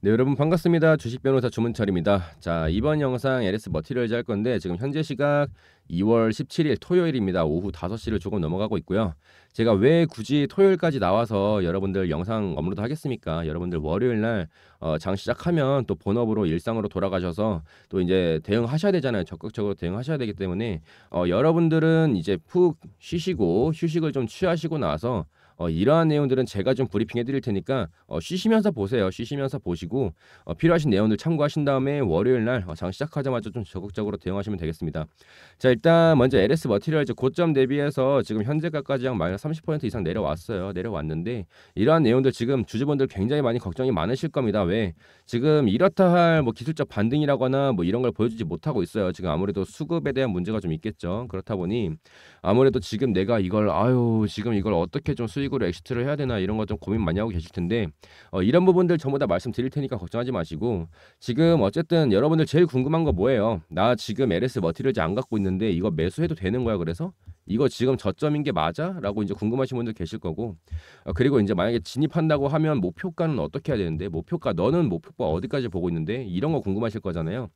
네 여러분 반갑습니다 주식 변호사 주문철입니다 자 이번 영상 LS 머티리얼즈 할 건데 지금 현재 시각 2월 17일 토요일입니다 오후 5시를 조금 넘어가고 있고요 제가 왜 굳이 토요일까지 나와서 여러분들 영상 업로드 하겠습니까 여러분들 월요일날 어, 장 시작하면 또 본업으로 일상으로 돌아가셔서 또 이제 대응하셔야 되잖아요 적극적으로 대응하셔야 되기 때문에 어, 여러분들은 이제 푹 쉬시고 휴식을 좀 취하시고 나서 어, 이러한 내용들은 제가 좀 브리핑해 드릴 테니까 어, 쉬시면서 보세요. 쉬시면서 보시고 어, 필요하신 내용들 참고하신 다음에 월요일 날장 어, 시작하자마자 좀 적극적으로 대응하시면 되겠습니다. 자 일단 먼저 LS 머티리얼즈 고점 대비해서 지금 현재가까지 약 마이너스 30% 이상 내려왔어요. 내려왔는데 이러한 내용들 지금 주주분들 굉장히 많이 걱정이 많으실 겁니다. 왜 지금 이렇다 할 뭐 기술적 반등이라거나 뭐 이런 걸 보여주지 못하고 있어요. 지금 아무래도 수급에 대한 문제가 좀 있겠죠. 그렇다 보니 아무래도 지금 내가 이걸 아유 지금 이걸 어떻게 좀 수익으로 엑시트를 해야 되나 이런 거 좀 고민 많이 하고 계실 텐데 어, 이런 부분들 전부 다 말씀드릴 테니까 걱정하지 마시고 지금 어쨌든 여러분들 제일 궁금한 거 뭐예요? 나 지금 LS 머티리얼즈 안 갖고 있는데 이거 매수해도 되는 거야 그래서 이거 지금 저점인 게 맞아? 라고 이제 궁금하신 분들 계실 거고 어, 그리고 이제 만약에 진입한다고 하면 목표가는 어떻게 해야 되는데 목표가 너는 목표가 어디까지 보고 있는데 이런 거 궁금하실 거잖아요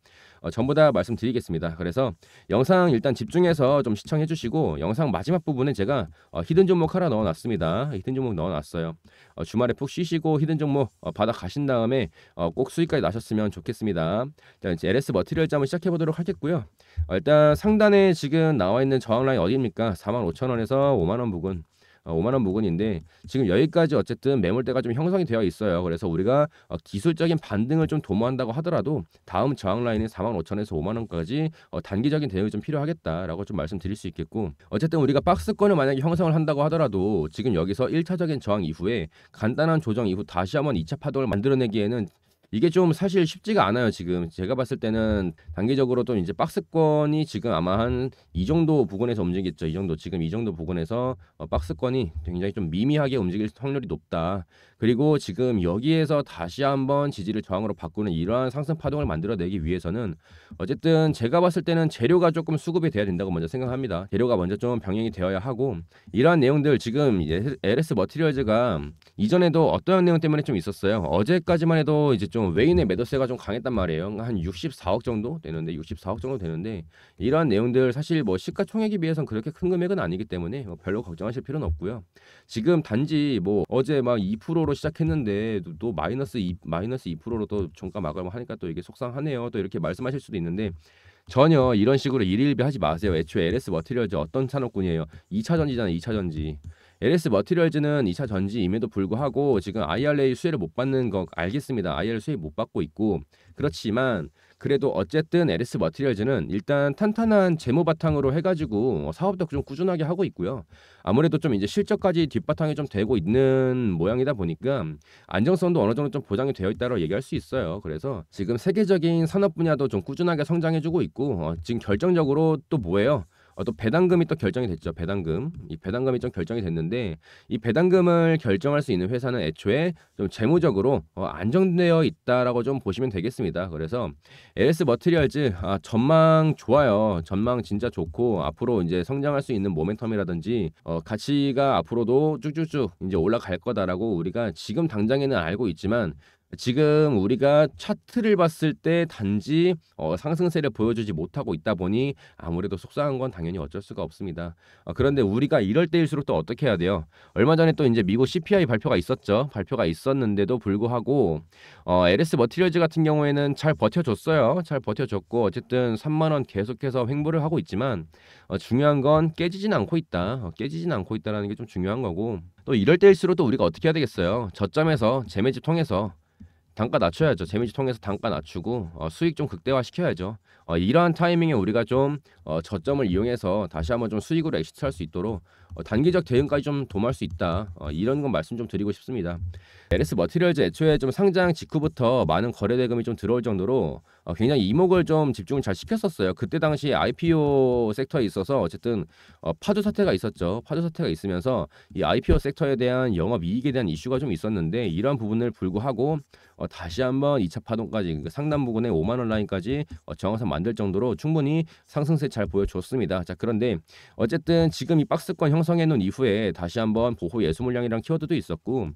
어, 전부 다 말씀드리겠습니다. 그래서 영상 일단 집중해서 좀 시청해 주시고 영상 마지막 부분에 제가 어, 히든 종목 하나 넣어놨습니다. 히든 종목 넣어놨어요. 어, 주말에 푹 쉬시고 히든 종목 어, 받아 가신 다음에 어, 꼭 수익까지 나셨으면 좋겠습니다. 자, 이제 LS 머티리얼즈 한번 시작해 보도록 하겠고요. 어, 일단 상단에 지금 나와 있는 저항 라인 어디입니까? 45,000원에서 5만원 부근 5만 어, 원 부근인데 지금 여기까지 어쨌든 매물대가 좀 형성이 되어 있어요. 그래서 우리가 어, 기술적인 반등을 좀 도모한다고 하더라도 다음 저항 라인인 4만 5천에서 5만 원까지 어, 단기적인 대응이 좀 필요하겠다라고 좀 말씀드릴 수 있겠고 어쨌든 우리가 박스권을 만약에 형성을 한다고 하더라도 지금 여기서 1차적인 저항 이후에 간단한 조정 이후 다시 한번 2차 파동을 만들어내기에는 이게 좀 사실 쉽지가 않아요. 지금 제가 봤을 때는 단기적으로 또 이제 박스권이 지금 아마 한 이 정도 부근에서 움직였죠. 이 정도 지금 이 정도 부근에서 어, 박스권이 굉장히 좀 미미하게 움직일 확률이 높다. 그리고 지금 여기에서 다시 한번 지지를 저항으로 바꾸는 이러한 상승 파동을 만들어내기 위해서는 어쨌든 제가 봤을 때는 재료가 조금 수급이 돼야 된다고 먼저 생각합니다. 재료가 먼저 좀 병행이 되어야 하고 이러한 내용들 지금 LS 머티리얼즈가 이전에도 어떠한 내용 때문에 좀 있었어요. 어제까지만 해도 이제 좀좀 외인의 매도세가 좀 강했단 말이에요. 한 64억 정도 되는데 64억 정도 되는데 이러한 내용들 사실 뭐 시가총액에 비해선 그렇게 큰 금액은 아니기 때문에 뭐 별로 걱정하실 필요는 없고요. 지금 단지 뭐 어제 막 2%로 시작했는데 또, 또 마이너스 2 마이너스 2%로 또 종가 마감을 하니까 또 이게 속상하네요. 또 이렇게 말씀하실 수도 있는데 전혀 이런 식으로 일일비 하지 마세요. 애초에 LS 머티리얼즈 어떤 산업군이에요? 2차전지잖아요. 2차전지. LS 머티리얼즈는 2차 전지임에도 불구하고 지금 IRA 수혜를 못 받는 거 알겠습니다. IRA 수혜 못 받고 있고 그렇지만 그래도 어쨌든 LS 머티리얼즈는 일단 탄탄한 재무 바탕으로 해가지고 사업도 좀 꾸준하게 하고 있고요. 아무래도 좀 이제 실적까지 뒷바탕이 좀 되고 있는 모양이다 보니까 안정성도 어느 정도 좀 보장이 되어 있다고 얘기할 수 있어요. 그래서 지금 세계적인 산업 분야도 좀 꾸준하게 성장해주고 있고 어, 지금 결정적으로 또 뭐예요? 어 배당금이 또 결정이 됐죠. 배당금. 이 배당금이 좀 결정이 됐는데 이 배당금을 결정할 수 있는 회사는 애초에 좀 재무적으로 어, 안정되어 있다라고 좀 보시면 되겠습니다. 그래서 LS 머트리얼즈 아, 전망 좋아요. 전망 진짜 좋고 앞으로 이제 성장할 수 있는 모멘텀이라든지 어, 가치가 앞으로도 쭉쭉쭉 이제 올라갈 거다라고 우리가 지금 당장에는 알고 있지만 지금 우리가 차트를 봤을 때 단지 어, 상승세를 보여주지 못하고 있다 보니 아무래도 속상한 건 당연히 어쩔 수가 없습니다. 어, 그런데 우리가 이럴 때일수록 또 어떻게 해야 돼요? 얼마 전에 또 이제 미국 CPI 발표가 있었죠. 발표가 있었는데도 불구하고 어, LS 머티리얼즈 같은 경우에는 잘 버텨줬어요. 잘 버텨줬고 어쨌든 3만 원 계속해서 횡보를 하고 있지만 어, 중요한 건 깨지진 않고 있다. 어, 깨지진 않고 있다라는 게 좀 중요한 거고 또 이럴 때일수록 또 우리가 어떻게 해야 되겠어요? 저점에서 재매집 통해서 단가 낮춰야죠. 재미지 통해서 단가 낮추고 어, 수익 좀 극대화 시켜야죠. 어, 이러한 타이밍에 우리가 좀 어, 저점을 이용해서 다시 한번 좀 수익으로 엑시트할 수 있도록 어, 단기적 대응까지 좀 도모할 수 있다. 어, 이런 건 말씀 좀 드리고 싶습니다. LS 머티리얼즈 애초에 좀 상장 직후부터 많은 거래 대금이 좀 들어올 정도로 어, 굉장히 이목을 좀 집중을 잘 시켰었어요. 그때 당시 IPO 섹터에 있어서 어쨌든 어, 파주 사태가 있었죠. 파주 사태가 있으면서 이 IPO 섹터에 대한 영업 이익에 대한 이슈가 좀 있었는데 이러한 부분을 불구하고 어, 다시 한번 2차 파동까지 그 상단 부근에 5만 원 라인까지 어, 정화선 만들 정도로 충분히 상승세 잘 보여줬습니다. 자 그런데 어쨌든 지금 이 박스권 형성해 놓은 이후에 다시 한번 보호 예수 물량이랑 키워드도 있었고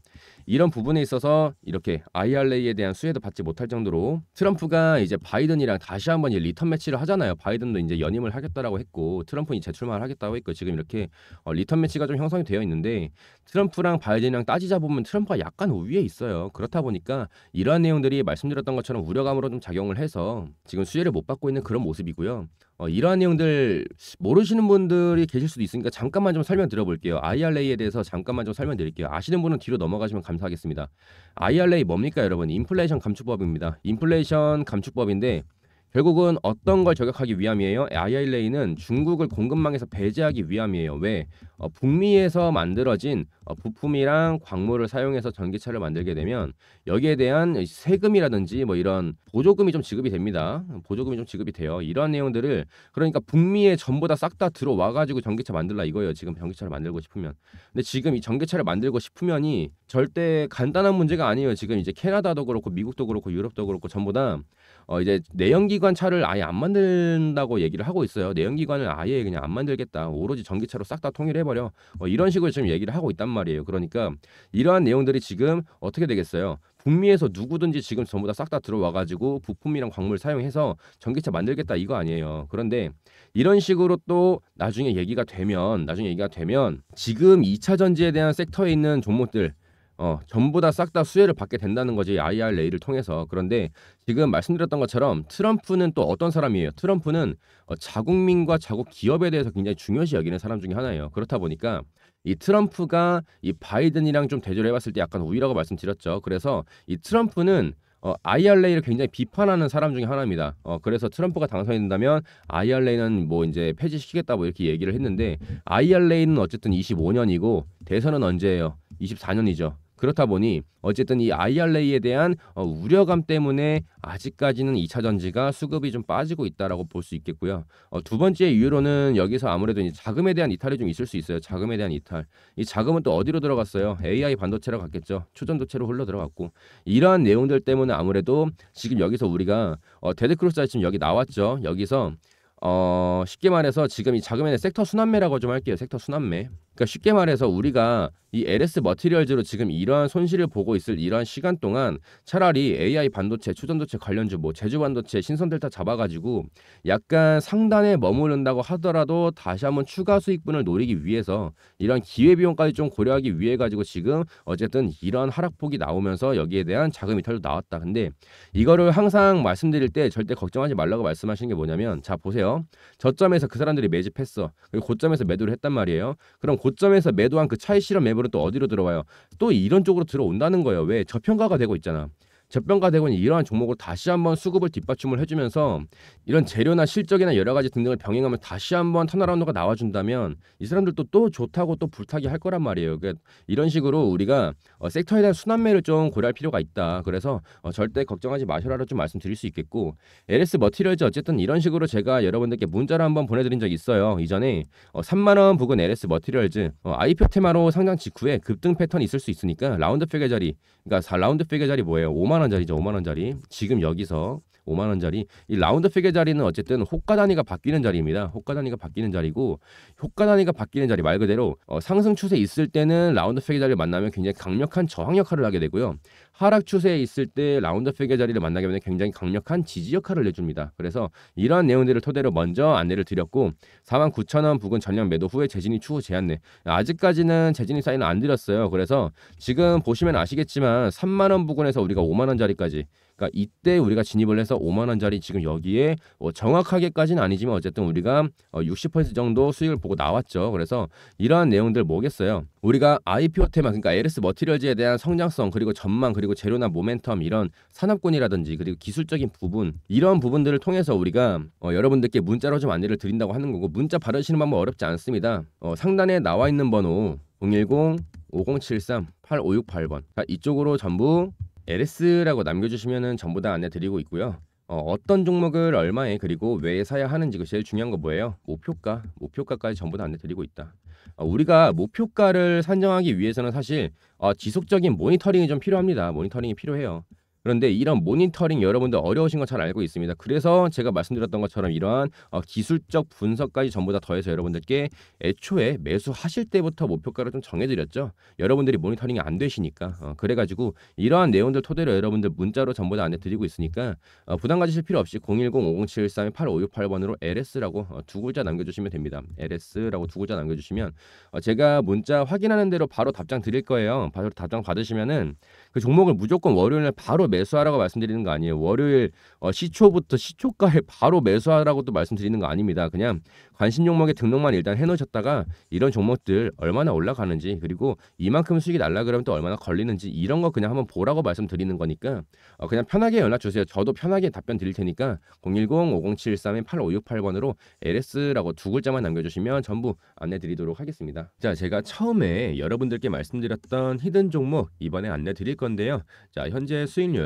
이런 부분에 있어서 이렇게 IRA에 대한 수혜도 받지 못할 정도로 트럼프가 이제 바이든이랑 다시 한번 리턴 매치를 하잖아요. 바이든도 이제 연임을 하겠다라고 했고 트럼프는 재출마를 하겠다고 했고 지금 이렇게 어, 리턴 매치가 좀 형성이 되어 있는데 트럼프랑 바이든이랑 따지자 보면 트럼프가 약간 우위에 있어요. 그렇다 보니까 이러한 내용들이 말씀드렸던 것처럼 우려감으로 좀 작용을 해서 지금 수혜를 못 받고 있는 그런 모습이고요. 어, 이러한 내용들 모르시는 분들이 계실 수도 있으니까 잠깐만 좀 설명드려볼게요. IRA에 대해서 잠깐만 좀 설명드릴게요. 아시는 분은 뒤로 넘어가시면 감사하겠습니다. IRA 뭡니까 여러분? 인플레이션 감축법입니다. 인플레이션 감축법인데 결국은 어떤 걸 저격하기 위함이에요? i 이 a 는 중국을 공급망에서 배제하기 위함이에요. 왜? 어, 북미에서 만들어진 어, 부품이랑 광물을 사용해서 전기차를 만들게 되면 여기에 대한 세금이라든지 뭐 이런 보조금이 좀 지급이 됩니다. 보조금이 좀 지급이 돼요. 이런 내용들을 그러니까 북미에 전부 다 싹 다 들어와 가지고 전기차 만들라 이거예요. 지금 전기차를 만들고 싶으면. 근데 지금 이 전기차를 만들고 싶으면이 절대 간단한 문제가 아니에요. 지금 이제 캐나다도 그렇고 미국도 그렇고 유럽도 그렇고 전부 다어 이제 내연기관 차를 아예 안 만든다고 얘기를 하고 있어요. 내연기관을 아예 그냥 안 만들겠다. 오로지 전기차로 싹 다 통일해버려. 어 이런 식으로 지금 얘기를 하고 있단 말이에요. 그러니까 이러한 내용들이 지금 어떻게 되겠어요? 북미에서 누구든지 지금 전부 다 싹 다 들어와가지고 부품이랑 광물 사용해서 전기차 만들겠다 이거 아니에요. 그런데 이런 식으로 또 나중에 얘기가 되면 나중에 얘기가 되면 지금 2차 전지에 대한 섹터에 있는 종목들 어, 전부 다 싹 다 수혜를 받게 된다는 거지 IRA를 통해서 그런데 지금 말씀드렸던 것처럼 트럼프는 또 어떤 사람이에요? 트럼프는 어, 자국민과 자국 기업에 대해서 굉장히 중요시 여기는 사람 중에 하나예요. 그렇다 보니까 이 트럼프가 이 바이든이랑 좀 대조를 해봤을 때 약간 우위라고 말씀드렸죠. 그래서 이 트럼프는 어, IRA를 굉장히 비판하는 사람 중에 하나입니다. 어, 그래서 트럼프가 당선된다면 이 IRA는 뭐 이제 폐지시키겠다 뭐 이렇게 얘기를 했는데 IRA는 어쨌든 25년이고 대선은 언제예요? 24년이죠. 그렇다 보니 어쨌든 이 IRA에 대한 어, 우려감 때문에 아직까지는 2차 전지가 수급이 좀 빠지고 있다라고 볼 수 있겠고요. 어, 두 번째 이유로는 여기서 아무래도 자금에 대한 이탈이 좀 있을 수 있어요. 자금에 대한 이탈. 이 자금은 또 어디로 들어갔어요? AI 반도체로 갔겠죠. 초전도체로 흘러 들어갔고 이러한 내용들 때문에 아무래도 지금 여기서 우리가 데드크루스 어, 지금 여기 나왔죠. 여기서 어, 쉽게 말해서 지금 이 자금의 에 섹터 순환매라고 좀 할게요. 섹터 순환매. 그러니까 쉽게 말해서 우리가 이 LS 머티리얼즈로 지금 이러한 손실을 보고 있을 이러한 시간 동안 차라리 AI 반도체, 추전도체 관련주, 뭐 제주 반도체, 신선 델타 잡아가지고 약간 상단에 머무른다고 하더라도 다시 한번 추가 수익분을 노리기 위해서 이러한 기회비용까지 좀 고려하기 위해 가지고 지금 어쨌든 이러한 하락폭이 나오면서 여기에 대한 자금 이털도 나왔다. 근데 이거를 항상 말씀드릴 때 절대 걱정하지 말라고 말씀하시는 게 뭐냐면 자 보세요 저점에서 그 사람들이 매집했어 그리고 고점에서 매도를 했단 말이에요. 그럼 고점에서 매도한 그 차익 실현 매물은 또 어디로 들어와요? 또 이런 쪽으로 들어온다는 거예요. 왜 저평가가 되고 있잖아. 젖병과 대군이 이러한 종목으로 다시 한번 수급을 뒷받침을 해주면서 이런 재료나 실적이나 여러 가지 등등을 병행하면 다시 한번 터널라운드가 나와준다면 이 사람들도 또 좋다고 또 불타기 할 거란 말이에요. 그러니까 이런 식으로 우리가 어, 섹터에 대한 순환매를 좀 고려할 필요가 있다. 그래서 어, 절대 걱정하지 마셔라로 좀 말씀드릴 수 있겠고 LS 머티리얼즈 어쨌든 이런 식으로 제가 여러분들께 문자를 한번 보내드린 적이 있어요. 이전에 어, 3만 원 부근 LS 머티리얼즈 어, 아이표 테마로 상장 직후에 급등 패턴이 있을 수 있으니까 라운드 팩게 자리 그러니까 4라운드 팩게 자리 뭐예요? 5만 5만 원짜리죠. 5만 원짜리. 지금 여기서 5만 원짜리 이 라운드 피겨 자리는 어쨌든 호가 단위가 바뀌는 자리입니다. 호가 단위가 바뀌는 자리고 호가 단위가 바뀌는 자리 말 그대로 어, 상승 추세 있을 때는 라운드 피겨 자리를 만나면 굉장히 강력한 저항 역할을 하게 되고요. 하락 추세에 있을 때 라운드 피겨 자리를 만나게 되면 굉장히 강력한 지지 역할을 내줍니다. 그래서 이러한 내용들을 토대로 먼저 안내를 드렸고 49,000원 부근 전량 매도 후에 재진이 추후 제한내 아직까지는 재진이 사인을 안 드렸어요. 그래서 지금 보시면 아시겠지만 3만원 부근에서 우리가 5만원자리까지 그러니까 이때 우리가 진입을 해서 5만 원짜리 지금 여기에 뭐 정확하게까지는 아니지만 어쨌든 우리가 60% 어, 정도 수익을 보고 나왔죠. 그래서 이러한 내용들 뭐겠어요? 우리가 IPO 테마 그러니까 LS 머티리얼즈에 대한 성장성 그리고 전망 그리고 재료나 모멘텀 이런 산업군이라든지 그리고 기술적인 부분 이런 부분들을 통해서 우리가 어, 여러분들께 문자로 좀 안내를 드린다고 하는 거고 문자 받으시는 방법 어렵지 않습니다. 어, 상단에 나와 있는 번호 010 5073 8568번 이쪽으로 전부 LS라고 남겨주시면 전부 다 안내드리고 있고요. 어, 떤 종목을 얼마에 그리고 왜 사야 하는지 그 제일 중요한 거 뭐예요? 목표가, 목표가까지 전부 다 안내드리고 있다. 어, 우리가 목표가를 산정하기 위해서는 사실 어, 지속적인 모니터링이 좀 필요합니다. 모니터링이 필요해요. 그런데 이런 모니터링 여러분들 어려우신 거 잘 알고 있습니다. 그래서 제가 말씀드렸던 것처럼 이러한 어, 기술적 분석까지 전부 다 더해서 여러분들께 애초에 매수하실 때부터 목표가를 좀 정해드렸죠. 여러분들이 모니터링이 안 되시니까 어, 그래가지고 이러한 내용들 토대로 여러분들 문자로 전부 다 안내 드리고 있으니까 어, 부담 가지실 필요 없이 010-5073-8568번으로 LS라고 어, 두 글자 남겨주시면 됩니다. LS라고 두 글자 남겨주시면 어, 제가 문자 확인하는 대로 바로 답장 드릴 거예요. 바로 답장 받으시면은 그 종목을 무조건 월요일날 바로 매수하라고 말씀드리는 거 아니에요. 월요일 어, 시초부터 시초가에 바로 매수하라고 또 말씀드리는 거 아닙니다. 그냥 관심 종목에 등록만 일단 해놓으셨다가 이런 종목들 얼마나 올라가는지 그리고 이만큼 수익이 날라 그러면 또 얼마나 걸리는지 이런 거 그냥 한번 보라고 말씀드리는 거니까 어, 그냥 편하게 연락 주세요. 저도 편하게 답변 드릴 테니까 010-5073-8568번으로 LS라고 두 글자만 남겨주시면 전부 안내드리도록 하겠습니다. 자, 제가 처음에 여러분들께 말씀드렸던 히든 종목 이번에 안내드릴 건데요. 자, 현재 수익률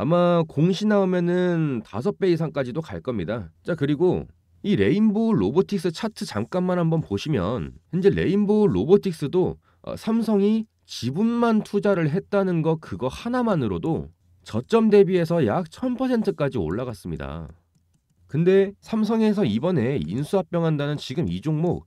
아마 공시 나오면은 5배 이상까지도 갈 겁니다. 자, 그리고 이 레인보우 로보틱스 차트 잠깐만 한번 보시면 현재 레인보우 로보틱스도 어, 삼성이 지분만 투자를 했다는 거 그거 하나만으로도 저점 대비해서 약 1000%까지 올라갔습니다. 근데 삼성에서 이번에 인수합병한다는 지금 이 종목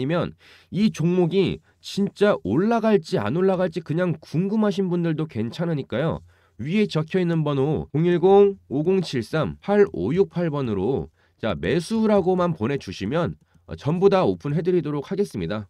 아니면 이 종목이 진짜 올라갈지 안 올라갈지 그냥 궁금하신 분들도 괜찮으니까요. 위에 적혀있는 번호 010-5073-8568번으로 자 매수라고만 보내주시면 전부 다 오픈해드리도록 하겠습니다.